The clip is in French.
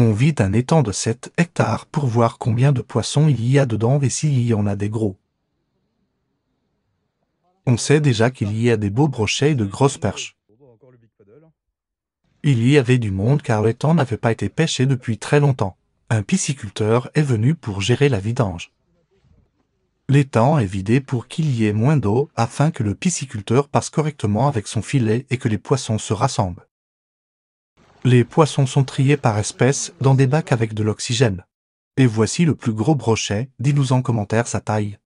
On vide un étang de 7 hectares pour voir combien de poissons il y a dedans et s'il y en a des gros. On sait déjà qu'il y a des beaux brochets et de grosses perches. Il y avait du monde car l'étang n'avait pas été pêché depuis très longtemps. Un pisciculteur est venu pour gérer la vidange. L'étang est vidé pour qu'il y ait moins d'eau afin que le pisciculteur passe correctement avec son filet et que les poissons se rassemblent. Les poissons sont triés par espèce dans des bacs avec de l'oxygène. Et voici le plus gros brochet, dis-nous en commentaire sa taille.